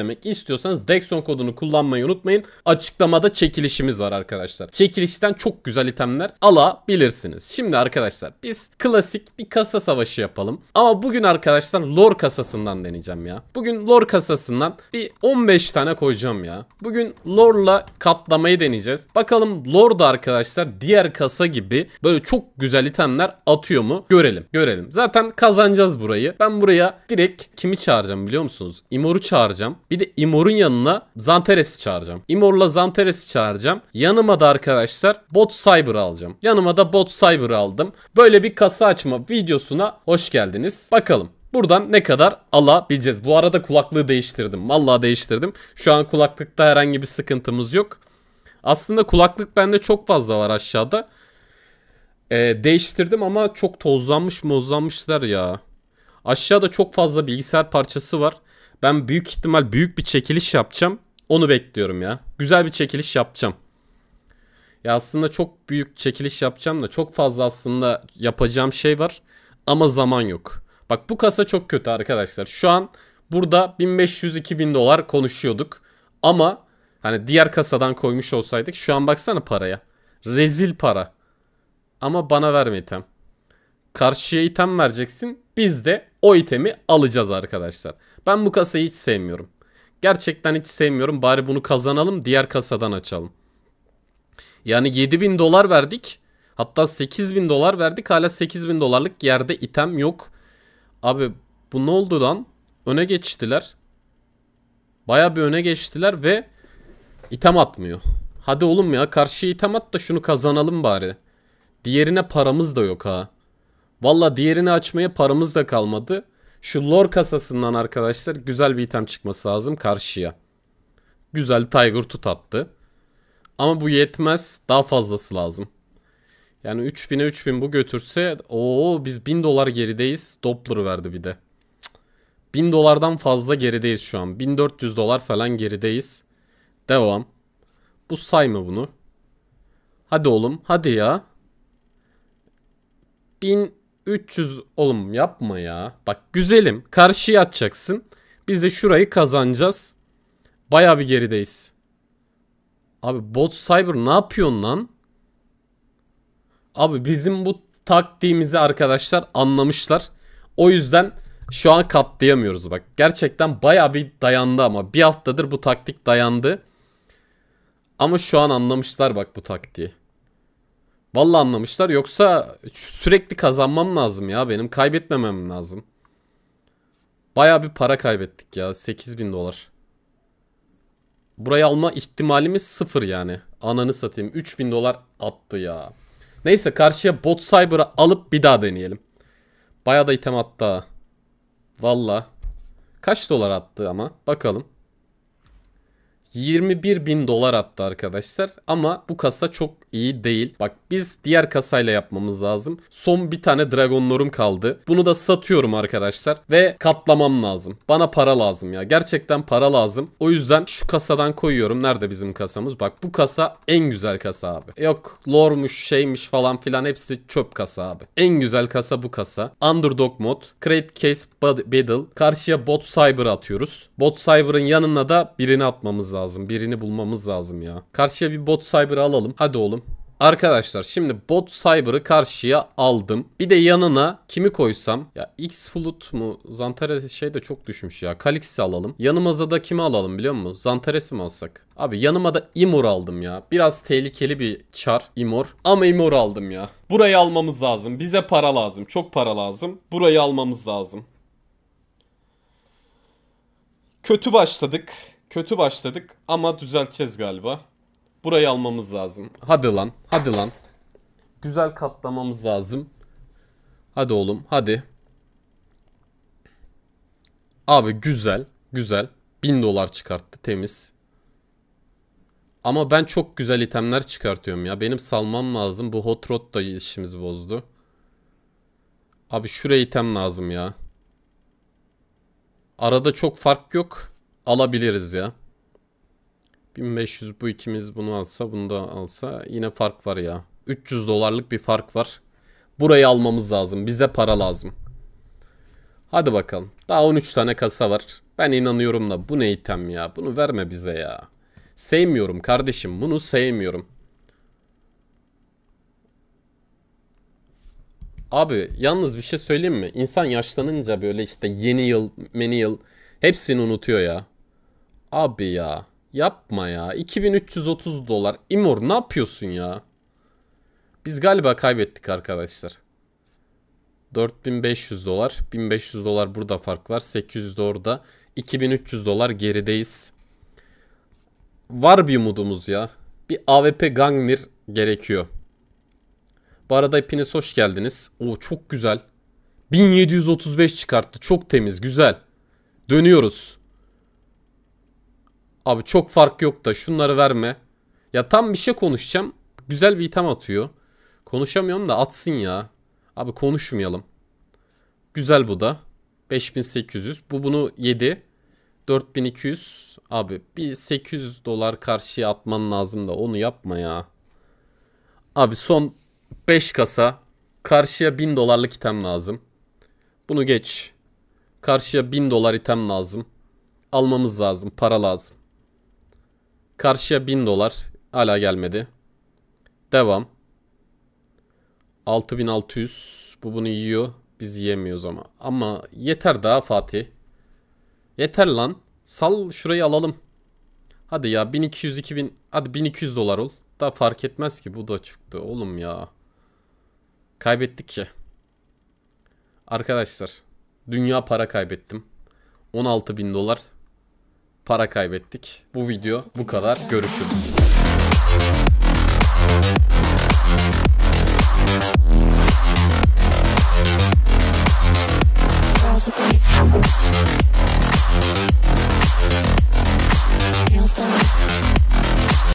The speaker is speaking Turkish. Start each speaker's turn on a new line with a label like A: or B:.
A: eklemek istiyorsanız Dexon kodunu kullanmayı unutmayın. Açıklamada çekilişimiz var arkadaşlar. Çekilişten çok güzel itemler alabilirsiniz. Şimdi arkadaşlar biz klasik bir kasa savaşı yapalım. Ama bugün arkadaşlar lore kasasından deneyeceğim ya. Bugün lore kasasından bir 15 tane koyacağım ya. Bugün lore'la katlamayı deneyeceğiz. Bakalım lore da arkadaşlar diğer kasa gibi böyle çok güzel itemler atıyor mu? Görelim. Görelim. Zaten kazanacağız burayı. Ben buraya direkt kimi çağıracağım biliyor musunuz? Imor'u çağıracağım. Bir de Imor'un yanına Zanteres'i çağıracağım. Imor'la Zanteres'i çağıracağım. Yanıma da arkadaşlar Bot Cyber alacağım. Yanıma da Bot Cyber aldım. Böyle bir kasa açma videosuna hoş geldiniz. Bakalım Buradan ne kadar alabileceğiz? Bu arada kulaklığı değiştirdim. Vallahi değiştirdim. Şu an kulaklıkta herhangi bir sıkıntımız yok. Aslında kulaklık bende çok fazla var aşağıda. Ee, değiştirdim ama çok tozlanmış mozlanmışlar ya. Aşağıda çok fazla bilgisayar parçası var. Ben büyük ihtimal büyük bir çekiliş yapacağım. Onu bekliyorum ya. Güzel bir çekiliş yapacağım. Ya aslında çok büyük çekiliş yapacağım da çok fazla aslında yapacağım şey var ama zaman yok. Bak bu kasa çok kötü arkadaşlar. Şu an burada 1500-2000 dolar konuşuyorduk. Ama hani diğer kasadan koymuş olsaydık şu an baksana paraya. Rezil para. Ama bana verme item. Karşıya item vereceksin. Biz de o itemi alacağız arkadaşlar. Ben bu kasayı hiç sevmiyorum. Gerçekten hiç sevmiyorum. Bari bunu kazanalım diğer kasadan açalım. Yani 7000 dolar verdik. Hatta 8000 dolar verdik. Hala 8000 dolarlık yerde item yok. Abi bu ne oldu lan? Öne geçtiler. Baya bir öne geçtiler ve item atmıyor. Hadi oğlum ya karşı item at da şunu kazanalım bari. Diğerine paramız da yok ha. Valla diğerini açmaya paramız da kalmadı. Şu lor kasasından arkadaşlar güzel bir item çıkması lazım karşıya. Güzel Tiger Tut attı. Ama bu yetmez. Daha fazlası lazım. Yani 3000'e 3000 bu götürse o biz 1000 dolar gerideyiz. Doppler verdi bir de. 1000 dolardan fazla gerideyiz şu an. 1400 dolar falan gerideyiz. Devam. Bu sayma bunu. Hadi oğlum hadi ya. 1000 300 oğlum yapma ya. Bak güzelim karşıya atacaksın. Biz de şurayı kazanacağız. Baya bir gerideyiz. Abi bot cyber ne yapıyorsun lan? Abi bizim bu taktiğimizi arkadaşlar anlamışlar. O yüzden şu an katlayamıyoruz bak. Gerçekten baya bir dayandı ama bir haftadır bu taktik dayandı. Ama şu an anlamışlar bak bu taktiği. Vallahi anlamışlar yoksa sürekli kazanmam lazım ya benim kaybetmemem lazım. Baya bir para kaybettik ya 8000 dolar. Burayı alma ihtimalimiz sıfır yani. Ananı satayım 3000 dolar attı ya. Neyse karşıya bot cyber'ı alıp bir daha deneyelim. Baya da item attı ha. Valla. Kaç dolar attı ama bakalım. 21 bin dolar attı arkadaşlar. Ama bu kasa çok iyi değil. Bak biz diğer kasayla yapmamız lazım. Son bir tane dragonlorum kaldı. Bunu da satıyorum arkadaşlar. Ve katlamam lazım. Bana para lazım ya. Gerçekten para lazım. O yüzden şu kasadan koyuyorum. Nerede bizim kasamız? Bak bu kasa en güzel kasa abi. Yok lormuş şeymiş falan filan hepsi çöp kasa abi. En güzel kasa bu kasa. Underdog mod. Create Case Battle. Karşıya bot cyber atıyoruz. Bot cyber'ın yanına da birini atmamız lazım lazım. Birini bulmamız lazım ya. Karşıya bir bot cyber'ı alalım. Hadi oğlum. Arkadaşlar şimdi bot cyber'ı karşıya aldım. Bir de yanına kimi koysam? Ya X Flut mu? Zantares şey de çok düşmüş ya. Kalix'i alalım. Yanımıza da kimi alalım biliyor musun? Zantares'i mi alsak? Abi yanıma da Imor aldım ya. Biraz tehlikeli bir char Imor. Ama Imor aldım ya. Burayı almamız lazım. Bize para lazım. Çok para lazım. Burayı almamız lazım. Kötü başladık. Kötü başladık ama düzelteceğiz galiba. Burayı almamız lazım. Hadi lan. Hadi lan. Güzel katlamamız lazım. Hadi oğlum. Hadi. Abi güzel. Güzel. 1000 dolar çıkarttı. Temiz. Ama ben çok güzel itemler çıkartıyorum ya. Benim salmam lazım. Bu hot rod da işimizi bozdu. Abi şuraya item lazım ya. Arada çok fark yok alabiliriz ya. 1500 bu ikimiz bunu alsa bunu da alsa yine fark var ya. 300 dolarlık bir fark var. Burayı almamız lazım. Bize para lazım. Hadi bakalım. Daha 13 tane kasa var. Ben inanıyorum da bu ne item ya. Bunu verme bize ya. Sevmiyorum kardeşim. Bunu sevmiyorum. Abi yalnız bir şey söyleyeyim mi? İnsan yaşlanınca böyle işte yeni yıl, meni yıl Hepsini unutuyor ya. Abi ya. Yapma ya. 2330 dolar. imor. ne yapıyorsun ya? Biz galiba kaybettik arkadaşlar. 4500 dolar. 1500 dolar burada fark var. 800 de orada. 2300 dolar gerideyiz. Var bir umudumuz ya. Bir AWP Gangnir gerekiyor. Bu arada hepiniz hoş geldiniz. O çok güzel. 1735 çıkarttı. Çok temiz, güzel. Dönüyoruz. Abi çok fark yok da şunları verme. Ya tam bir şey konuşacağım. Güzel bir item atıyor. Konuşamıyorum da atsın ya. Abi konuşmayalım. Güzel bu da. 5800. Bu bunu yedi. 4200. Abi bir 800 dolar karşıya atman lazım da onu yapma ya. Abi son 5 kasa karşıya 1000 dolarlık item lazım. Bunu geç. Karşıya 1000 dolar item lazım. Almamız lazım. Para lazım. Karşıya 1000 dolar. Hala gelmedi. Devam. 6600. Bu bunu yiyor. Biz yiyemiyoruz ama. Ama yeter daha Fatih. Yeter lan. Sal şurayı alalım. Hadi ya 1200-2000. Hadi 1200 dolar ol. Daha fark etmez ki. Bu da çıktı. Oğlum ya. Kaybettik ki. Arkadaşlar. Dünya para kaybettim. 16 bin dolar para kaybettik. Bu video bu kadar. Görüşürüz.